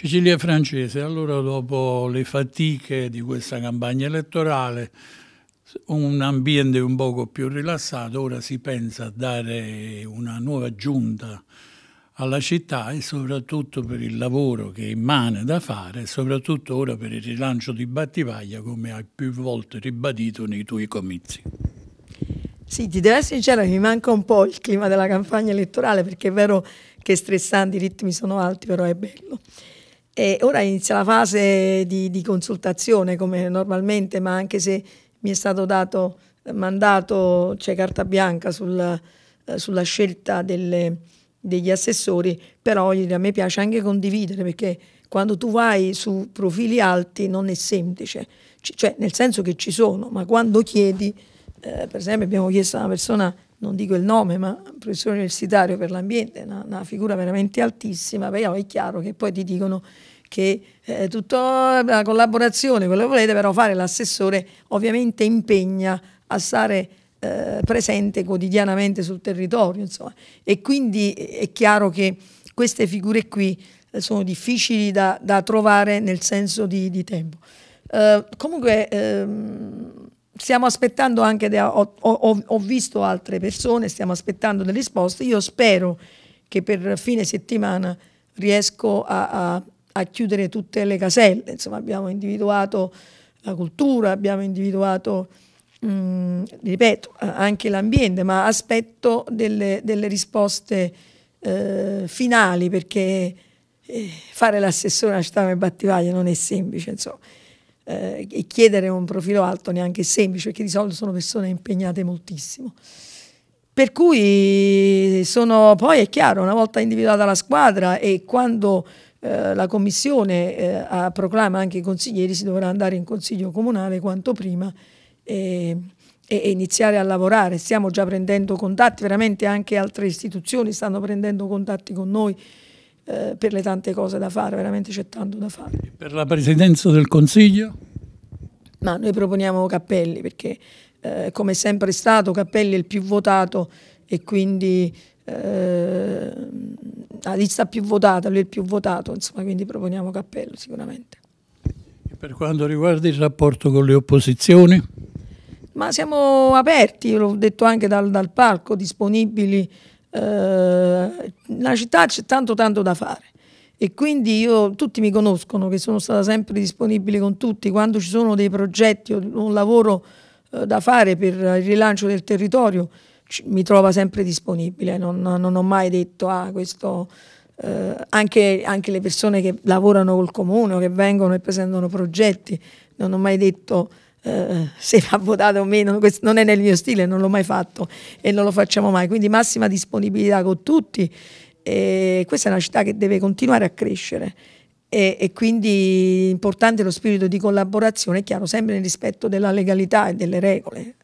Cecilia francese, allora dopo le fatiche di questa campagna elettorale, un ambiente un poco più rilassato, ora si pensa a dare una nuova giunta alla città e soprattutto per il lavoro che immane da fare soprattutto ora per il rilancio di Battivaglia come hai più volte ribadito nei tuoi comizi. Sì, ti devo essere sincera, mi manca un po' il clima della campagna elettorale perché è vero che è stressante, i ritmi sono alti, però è bello. E ora inizia la fase di, di consultazione come normalmente, ma anche se mi è stato dato mandato, c'è cioè carta bianca sul, sulla scelta delle, degli assessori, però a me piace anche condividere perché quando tu vai su profili alti non è semplice, C cioè nel senso che ci sono, ma quando chiedi, eh, per esempio abbiamo chiesto a una persona non dico il nome, ma professore universitario per l'ambiente, una, una, figura veramente altissima, però è chiaro che poi ti dicono che eh, tutta la collaborazione, quello che volete, però fare l'assessore ovviamente impegna a stare eh, presente quotidianamente sul territorio, insomma. E quindi è chiaro che queste figure qui eh, sono difficili da, da trovare nel senso di, di tempo. Eh, comunque... Ehm, stiamo aspettando anche, de, ho, ho, ho, visto altre persone, stiamo aspettando delle risposte, io spero che per fine settimana riesco a, a, a chiudere tutte le caselle, insomma abbiamo individuato la cultura, abbiamo individuato, mh, ripeto, anche l'ambiente, ma aspetto delle, delle risposte eh, finali perché eh, fare l'assessore a Stame e Battivaglia non è semplice, insomma eh, e chiedere un profilo alto neanche è semplice, perché di solito sono persone impegnate moltissimo. Per cui sono, poi è chiaro, una volta individuata la squadra e quando eh, la commissione eh, proclama anche i consiglieri, si dovrà andare in consiglio comunale quanto prima e, e, iniziare a lavorare. Stiamo già prendendo contatti, veramente anche altre istituzioni stanno prendendo contatti con noi eh, per le tante cose da fare, veramente c'è tanto da fare. E per la presidenza del Consiglio? Ma noi proponiamo Cappelli perché eh, come sempre è stato Cappelli è il più votato e quindi eh, la lista più votata, lui è il più votato, insomma, quindi proponiamo Cappello sicuramente. E per quanto riguarda il rapporto con le opposizioni? Ma siamo aperti, l'ho detto anche dal, dal palco, disponibili eh, la città c'è tanto tanto da fare e quindi io, tutti mi conoscono che sono stata sempre disponibile con tutti, quando ci sono dei progetti o un lavoro eh, da fare per il rilancio del territorio mi trova sempre disponibile, non, non ho mai detto ah, questo... Eh, anche, anche, le persone che lavorano col comune o che vengono e presentano progetti, non ho mai detto eh, se va votato o meno, questo non è nel mio stile, non l'ho mai fatto e non lo facciamo mai, quindi massima disponibilità con tutti. E questa è una città che deve continuare a crescere e, e quindi importante lo spirito di collaborazione, è chiaro, sempre nel rispetto della legalità e delle regole.